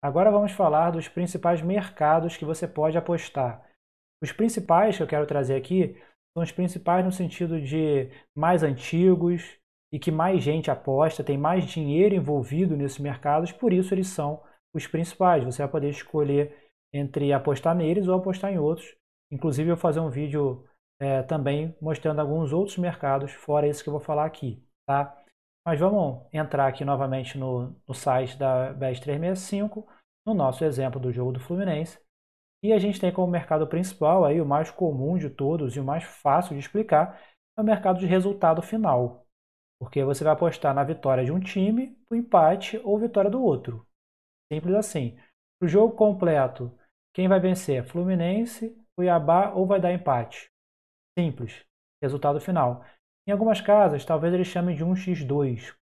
Agora vamos falar dos principais mercados que você pode apostar. Os principais que eu quero trazer aqui são os principais no sentido de mais antigos e que mais gente aposta, tem mais dinheiro envolvido nesses mercados, por isso eles são os principais. Você vai poder escolher entre apostar neles ou apostar em outros. Inclusive, eu vou fazer um vídeo é, também mostrando alguns outros mercados, fora esse que eu vou falar aqui. Tá? Mas vamos entrar aqui novamente no, no site da BES 365, no nosso exemplo do jogo do Fluminense. E a gente tem como mercado principal aí o mais comum de todos e o mais fácil de explicar é o mercado de resultado final. Porque você vai apostar na vitória de um time, o empate ou vitória do outro. Simples assim. Para o jogo completo, quem vai vencer? Fluminense, Cuiabá ou vai dar empate? Simples. Resultado final. Em algumas casas, talvez eles chamem de 1x2.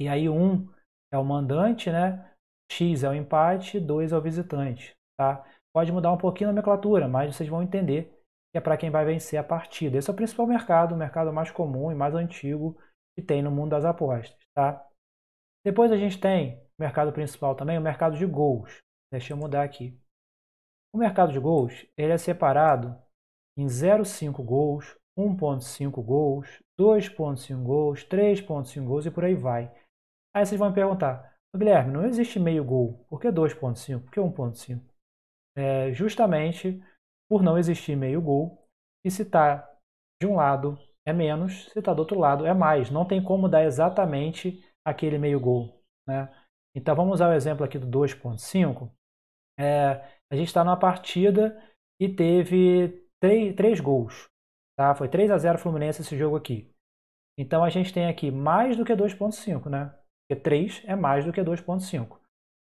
E aí 1 é o mandante, né? X é o empate, 2 é o visitante, tá? Pode mudar um pouquinho a nomenclatura, mas vocês vão entender que é para quem vai vencer a partida. Esse é o principal mercado, o mercado mais comum e mais antigo que tem no mundo das apostas, tá? Depois a gente tem o mercado principal também, o mercado de gols. Deixa eu mudar aqui. O mercado de gols, ele é separado em 0,5 gols, 1.5 gols, 2.5 gols, 3.5 gols e por aí vai. Aí vocês vão me perguntar, Guilherme, não existe meio gol, por que 2.5? Por que 1.5? É justamente por não existir meio gol, e se está de um lado é menos, se está do outro lado é mais. Não tem como dar exatamente aquele meio gol. Né? Então vamos usar o exemplo aqui do 2.5. É, a gente está numa partida e teve três, três gols. Tá? Foi 3 a 0 Fluminense esse jogo aqui. Então a gente tem aqui mais do que 2.5, né? Porque 3 é mais do que 2.5.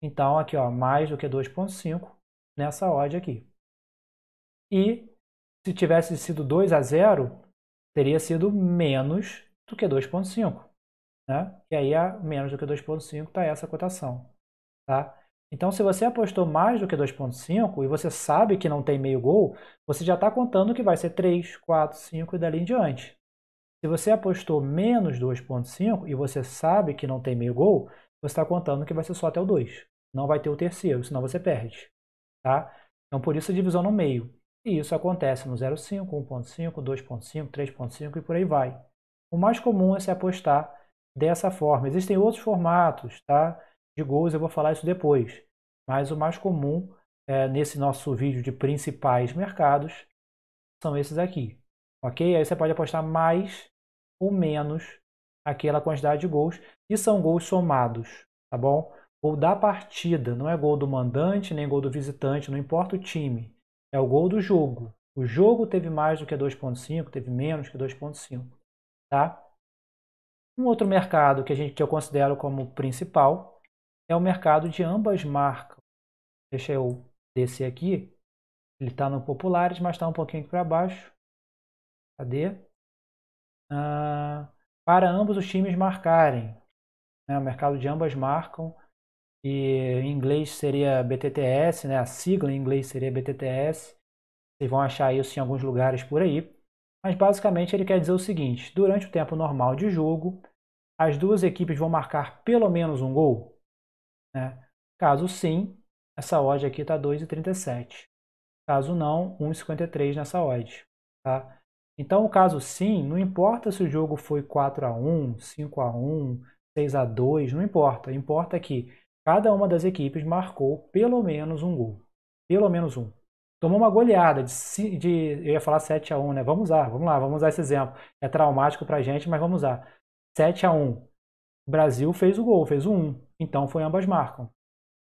Então aqui, ó, mais do que 2.5 nessa odd aqui. E se tivesse sido 2 a 0, teria sido menos do que 2.5, né? E aí a menos do que 2.5 tá essa cotação, tá? Então, se você apostou mais do que 2,5 e você sabe que não tem meio gol, você já está contando que vai ser 3, 4, 5 e dali em diante. Se você apostou menos 2,5 e você sabe que não tem meio gol, você está contando que vai ser só até o 2. Não vai ter o terceiro, senão você perde. Tá? Então, por isso a divisão no meio. E isso acontece no 0,5, 1,5, 2,5, 3,5 e por aí vai. O mais comum é se apostar dessa forma. Existem outros formatos, tá? de gols, eu vou falar isso depois. Mas o mais comum é, nesse nosso vídeo de principais mercados são esses aqui. Ok? Aí você pode apostar mais ou menos aquela quantidade de gols. E são gols somados, tá bom? Gol da partida, não é gol do mandante, nem gol do visitante, não importa o time. É o gol do jogo. O jogo teve mais do que 2.5, teve menos que 2.5, tá? Um outro mercado que a gente que eu considero como principal é o mercado de ambas marcas. Deixa eu descer aqui. Ele está no populares, mas está um pouquinho para baixo. Cadê? Ah, para ambos os times marcarem. Né? O mercado de ambas marcam. E em inglês seria BTTS, né? a sigla em inglês seria BTTS. Vocês vão achar isso em alguns lugares por aí. Mas basicamente ele quer dizer o seguinte: durante o tempo normal de jogo, as duas equipes vão marcar pelo menos um gol. Né? Caso sim, essa odd aqui está 2,37. Caso não, 1,53 nessa odd. Tá? Então, o caso sim, não importa se o jogo foi 4 a 1 5 a 1 6 a 2 não importa. Importa que cada uma das equipes marcou pelo menos um gol. Pelo menos um. Tomou uma goleada de, de eu ia falar 7 a 1 né? Vamos usar, vamos lá, vamos usar esse exemplo. É traumático pra gente, mas vamos usar. 7 a 1 o Brasil fez o gol, fez o 1. Então foi ambas marcam.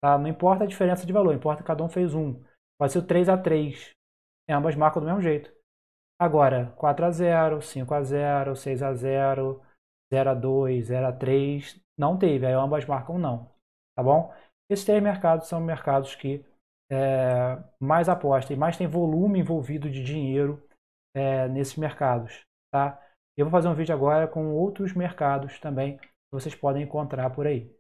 Tá? Não importa a diferença de valor, importa que cada um fez um. Pode ser o 3 a 3 é Ambas marcam do mesmo jeito. Agora, 4 a 0 5 a 0 6 a 0 0 a 2 0 a 3 não teve. Aí ambas marcam não. Tá bom? Esses três mercados são mercados que é, mais apostam e mais tem volume envolvido de dinheiro é, nesses mercados. Tá? Eu vou fazer um vídeo agora com outros mercados também que vocês podem encontrar por aí.